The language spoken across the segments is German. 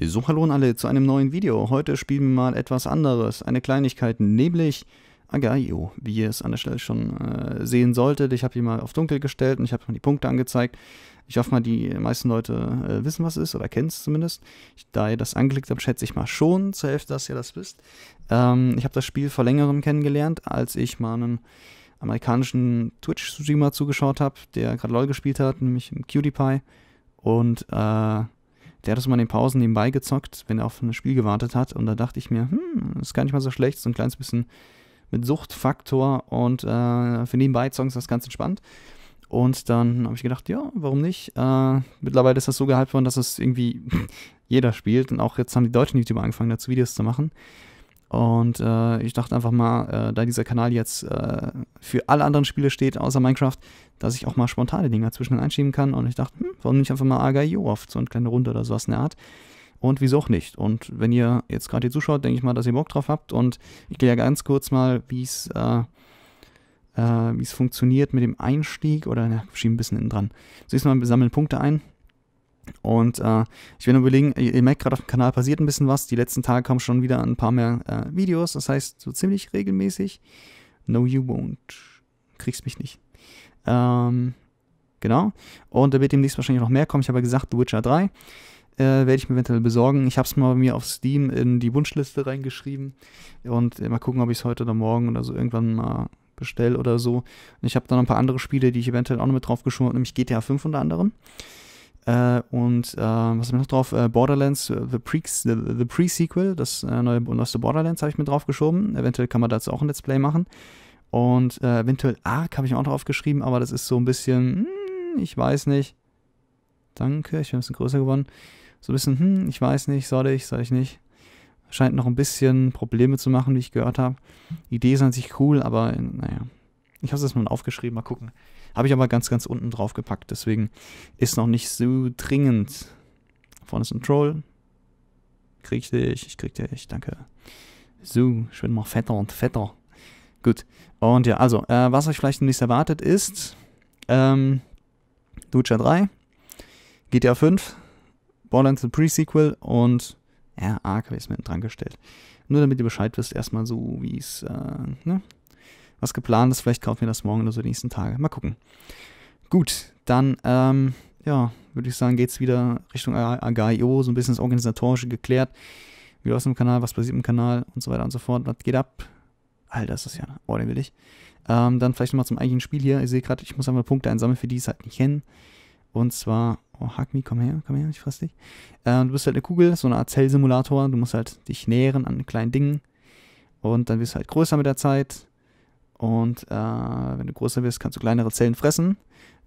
So, hallo und alle zu einem neuen Video. Heute spielen wir mal etwas anderes, eine Kleinigkeit, nämlich Agaio, wie ihr es an der Stelle schon äh, sehen solltet. Ich habe hier mal auf dunkel gestellt und ich habe mal die Punkte angezeigt. Ich hoffe mal, die meisten Leute äh, wissen, was es ist oder kennen es zumindest. Ich, da ihr das angeklickt habt, schätze ich mal schon zur Hälfte, dass ihr das wisst. Ähm, ich habe das Spiel vor längerem kennengelernt, als ich mal einem amerikanischen Twitch-Streamer zugeschaut habe, der gerade LOL gespielt hat, nämlich im PewDiePie. Und äh, der hat es mal in den Pausen nebenbei gezockt, wenn er auf ein Spiel gewartet hat. Und da dachte ich mir, hm, ist gar nicht mal so schlecht, so ein kleines bisschen mit Suchtfaktor und äh, für nebenbei zocken ist das ganz entspannt. Und dann habe ich gedacht, ja, warum nicht? Äh, mittlerweile ist das so gehypt worden, dass es irgendwie jeder spielt. Und auch jetzt haben die deutschen YouTuber angefangen, dazu Videos zu machen. Und äh, ich dachte einfach mal, äh, da dieser Kanal jetzt äh, für alle anderen Spiele steht, außer Minecraft, dass ich auch mal spontane Dinge zwischen einschieben kann. Und ich dachte, hm, warum nicht einfach mal Agaio auf so eine kleine Runde oder sowas in der Art. Und wieso auch nicht? Und wenn ihr jetzt gerade hier zuschaut, denke ich mal, dass ihr Bock drauf habt. Und ich gehe ja ganz kurz mal, wie es äh, äh, wie es funktioniert mit dem Einstieg oder na, schieben ein bisschen innen dran. Zunächst mal wir sammeln Punkte ein. Und äh, ich will nur überlegen, ihr, ihr merkt gerade auf dem Kanal passiert ein bisschen was. Die letzten Tage kamen schon wieder ein paar mehr äh, Videos, das heißt so ziemlich regelmäßig. No, you won't. Kriegst mich nicht. Ähm, genau. Und da wird demnächst wahrscheinlich noch mehr kommen. Ich habe ja gesagt, The Witcher 3 äh, werde ich mir eventuell besorgen. Ich habe es mal bei mir auf Steam in die Wunschliste reingeschrieben. Und äh, mal gucken, ob ich es heute oder morgen oder so irgendwann mal bestelle oder so. Und ich habe da noch ein paar andere Spiele, die ich eventuell auch noch mit drauf geschoben habe, nämlich GTA 5 unter anderem. Äh, und äh, was haben wir noch drauf? Äh, Borderlands, äh, The, Pre the, the Pre-Sequel, das äh, neue, neueste Borderlands habe ich mir drauf geschoben. Eventuell kann man dazu auch ein Let's Play machen. Und äh, eventuell Ark habe ich mir auch geschrieben, aber das ist so ein bisschen, hm, ich weiß nicht. Danke, ich bin ein bisschen größer geworden. So ein bisschen, hm, ich weiß nicht, soll ich, soll ich nicht. Scheint noch ein bisschen Probleme zu machen, wie ich gehört habe. Idee ist an sich cool, aber naja. Ich habe es jetzt mal aufgeschrieben, mal gucken. Habe ich aber ganz, ganz unten drauf gepackt. Deswegen ist noch nicht so dringend. Vorne ist ein Troll. Krieg dich, ich krieg dich, danke. So, ich werde mal fetter und fetter. Gut. Und ja, also, äh, was euch vielleicht nicht erwartet ist, ähm, Lucha 3, GTA 5, Borderlands The Pre-Sequel und ja, Ark ist mit dran gestellt. Nur damit ihr Bescheid wisst, erstmal so, wie es, äh, ne? was geplant ist. Vielleicht kaufen wir das morgen oder so die nächsten Tage. Mal gucken. Gut, dann, ähm, ja, würde ich sagen, geht es wieder Richtung AGIO, so ein bisschen das Organisatorische geklärt. Wie läuft es im Kanal, was passiert im Kanal und so weiter und so fort. Was geht ab? Alter, das ist ja ordentlich. Ähm, dann vielleicht nochmal zum eigentlichen Spiel hier. Ihr seht gerade, ich muss einmal Punkte einsammeln, für die es halt nicht kennen. Und zwar, oh, Hackmi, komm her, komm her, ich fass dich. Ähm, du bist halt eine Kugel, so eine Art Zellsimulator. Du musst halt dich nähren an kleinen Dingen. Und dann wirst du halt größer mit der Zeit. Und äh, wenn du größer wirst, kannst du kleinere Zellen fressen,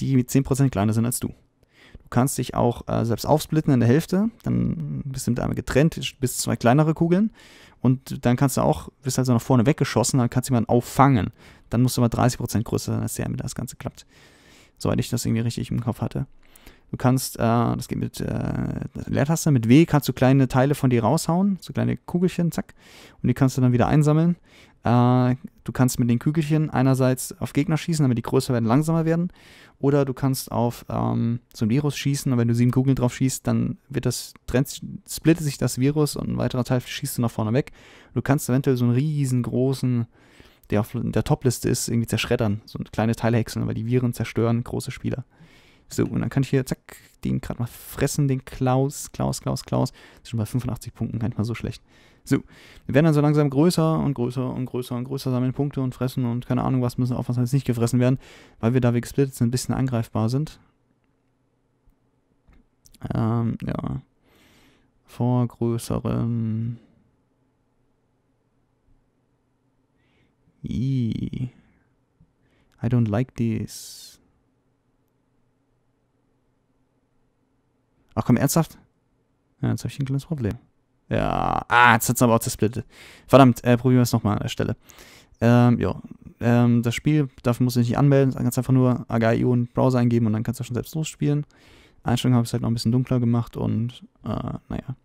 die 10% kleiner sind als du. Du kannst dich auch äh, selbst aufsplitten in der Hälfte, dann bist du mit einmal getrennt, bis zwei kleinere Kugeln. Und dann kannst du auch, bist also nach vorne weggeschossen, dann kannst du jemanden auffangen. Dann musst du aber 30% größer sein als der, damit das Ganze klappt. Soweit ich das irgendwie richtig im Kopf hatte. Du kannst, äh, das geht mit äh, Leertaste, mit W kannst du kleine Teile von dir raushauen, so kleine Kugelchen, zack, und die kannst du dann wieder einsammeln. Äh, du kannst mit den Kügelchen einerseits auf Gegner schießen, damit die größer werden, langsamer werden, oder du kannst auf ähm, so ein Virus schießen und wenn du sieben Kugeln drauf schießt, dann wird das, splittet sich das Virus und ein weiterer Teil schießt du nach vorne weg. Du kannst eventuell so einen riesengroßen der auf der Topliste ist, irgendwie zerschreddern, so kleine Teile häckseln, weil die Viren zerstören große Spieler. So, und dann kann ich hier, zack, den gerade mal fressen, den Klaus, Klaus, Klaus, Klaus. Das ist schon bei 85 Punkten gar nicht mal so schlecht. So, wir werden dann so langsam größer und größer und größer und größer, sammeln Punkte und fressen und keine Ahnung was, müssen aufpassen, dass nicht gefressen werden, weil wir da wie gesplittet sind, ein bisschen angreifbar sind. Ähm, ja. Vor größerem... I don't like this. Ach komm, ernsthaft? Ja, jetzt habe ich ein kleines Problem. Ja, ah, jetzt hat's aber auch zersplittet. Verdammt, äh, probieren wir es nochmal an der Stelle. Ähm, jo. ähm, das Spiel, dafür musst du dich nicht anmelden, dann kannst du einfach nur AGI-IO und Browser eingeben und dann kannst du schon selbst losspielen. Einstellungen habe ich es halt noch ein bisschen dunkler gemacht und, äh, naja.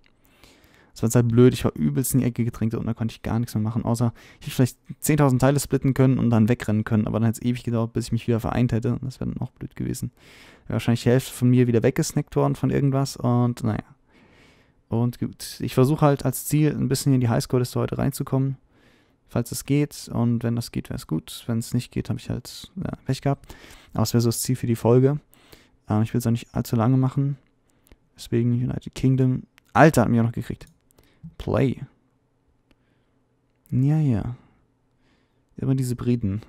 Es war jetzt halt blöd, ich war übelst in die Ecke gedrängt und da konnte ich gar nichts mehr machen, außer ich hätte vielleicht 10.000 Teile splitten können und dann wegrennen können, aber dann hätte es ewig gedauert, bis ich mich wieder vereint hätte und das wäre dann auch blöd gewesen. Wäre wahrscheinlich die Hälfte von mir wieder weggesnackt worden von irgendwas und naja. Und gut, ich versuche halt als Ziel ein bisschen in die Highscore-Liste heute reinzukommen, falls es geht und wenn das geht, wäre es gut. Wenn es nicht geht, habe ich halt ja, Pech gehabt. Aber es wäre so das Ziel für die Folge. Ähm, ich will es auch nicht allzu lange machen. Deswegen United Kingdom. Alter, hat mich auch noch gekriegt. Play. Ja, ja. Immer diese Briten.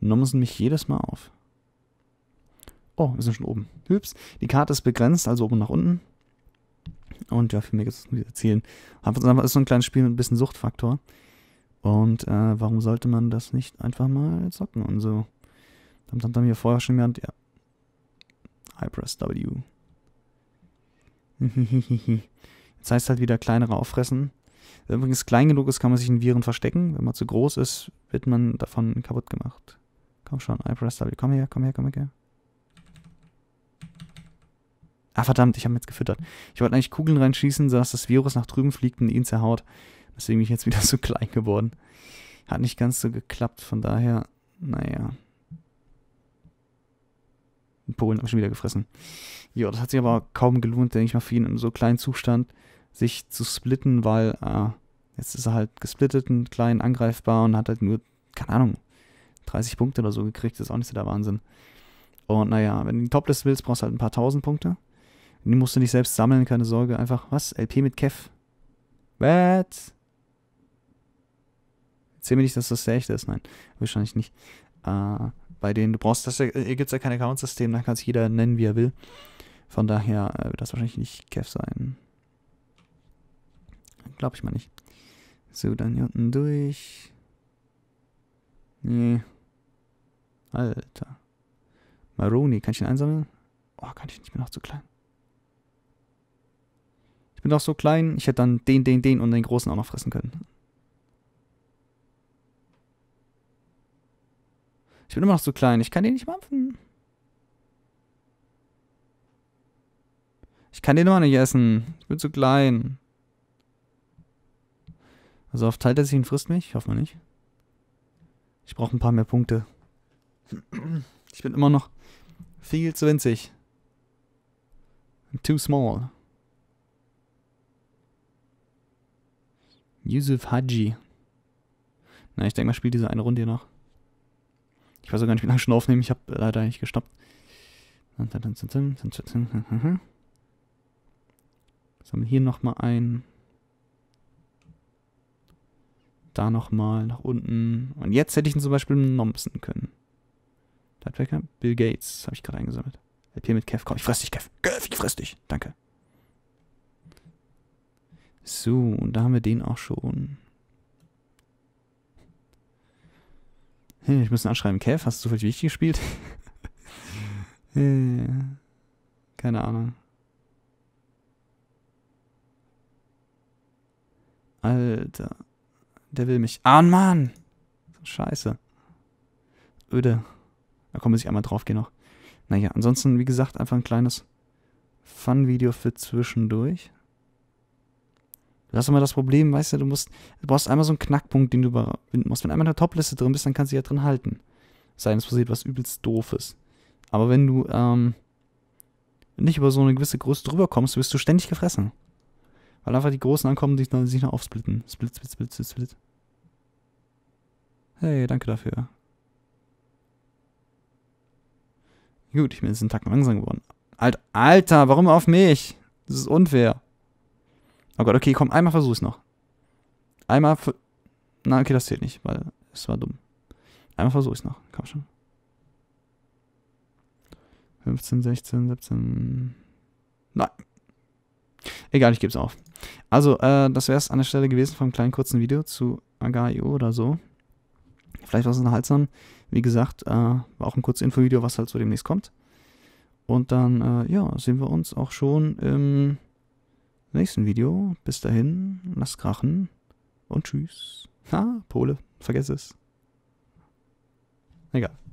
Nummern mich jedes Mal auf. Oh, wir sind schon oben. Hübs. Die Karte ist begrenzt, also oben nach unten. Und ja, viel mehr gibt es nicht erzählen. Aber ist so ein kleines Spiel mit ein bisschen Suchtfaktor. Und äh, warum sollte man das nicht einfach mal zocken und so? Dann haben wir hier vorher schon gelernt, ja. I press W. Das heißt halt wieder kleinere auffressen. Wenn man übrigens klein genug ist, kann man sich in Viren verstecken. Wenn man zu groß ist, wird man davon kaputt gemacht. Komm schon, iPress W. Komm her, komm her, komm her. Ah, verdammt, ich habe ihn jetzt gefüttert. Ich wollte eigentlich Kugeln reinschießen, sodass das Virus nach drüben fliegt und ihn zerhaut. Deswegen bin ich jetzt wieder so klein geworden. Hat nicht ganz so geklappt, von daher, naja. In Polen habe ich schon wieder gefressen. Ja, das hat sich aber kaum gelohnt, denke ich mal, für ihn in so kleinen Zustand sich zu splitten, weil äh, jetzt ist er halt gesplittet und klein angreifbar und hat halt nur, keine Ahnung, 30 Punkte oder so gekriegt. Das ist auch nicht so der Wahnsinn. Und naja, wenn du den Toplist willst, brauchst du halt ein paar tausend Punkte. die musst du nicht selbst sammeln, keine Sorge. Einfach, was? LP mit Kev. What? Erzähl mir nicht, dass das der echte ist. Nein, wahrscheinlich nicht. Äh, bei denen, du brauchst, das, äh, hier gibt es ja kein Account-System, da kann sich jeder nennen, wie er will. Von daher äh, wird das wahrscheinlich nicht Kev sein. Glaube ich mal nicht. So, dann hier unten durch. Nee. Alter. Maroni, kann ich den einsammeln? Oh, kann ich nicht, ich bin auch zu klein. Ich bin doch so klein, ich hätte dann den, den, den und den großen auch noch fressen können. Ich bin immer noch zu klein, ich kann den nicht mampfen. Ich kann den immer nicht essen. Ich bin zu klein. Also auf teilt er sich und frisst mich? Ich hoffe mal nicht. Ich brauche ein paar mehr Punkte. Ich bin immer noch viel zu winzig. Too small. Yusuf Haji. Na, ich denke mal, spiele diese eine Runde hier noch. Ich weiß auch gar nicht, wie lange ich schon aufnehme. Ich habe leider nicht gestoppt. Sammel hier nochmal ein da nochmal nach unten. Und jetzt hätte ich ihn zum Beispiel nomsen können. Datwecker? Bill Gates habe ich gerade eingesammelt. LP mit Kev, komm, ich fress dich, Kev. Kev, ich fress dich. Danke. So, und da haben wir den auch schon. ich muss ihn anschreiben. Kev, hast du zufällig wichtig gespielt? keine Ahnung. Alter. Der will mich. Ah, Mann! Scheiße. Öde. Da kommen sich einmal drauf gehen noch. Naja, ansonsten, wie gesagt, einfach ein kleines Fun-Video für zwischendurch. Du hast immer das Problem, weißt du, du musst, du brauchst einmal so einen Knackpunkt, den du überwinden musst. Wenn einmal in der Top-Liste drin bist, dann kannst du dich ja drin halten. Sei denn, es passiert was übelst Doofes. Aber wenn du, ähm, nicht über so eine gewisse Größe drüber kommst, wirst du ständig gefressen. Weil einfach die Großen ankommen, die sich dann, sich dann aufsplitten. Split, split, split, split, split. Hey, danke dafür. Gut, ich bin jetzt einen Tag langsam geworden. Alt, Alter, warum auf mich? Das ist unfair. Oh Gott, okay, komm, einmal versuch's noch. Einmal. Na, okay, das zählt nicht, weil es war dumm. Einmal versuch's noch. Komm schon. 15, 16, 17. Nein. Egal, ich geb's auf. Also, äh, das wär's an der Stelle gewesen vom kleinen kurzen Video zu Agario oder so vielleicht war was unterhaltsam. Wie gesagt, äh, war auch ein kurzes Infovideo, was halt so demnächst kommt. Und dann, äh, ja, sehen wir uns auch schon im nächsten Video. Bis dahin, lasst krachen und tschüss. Ha, Pole, vergess es. Egal.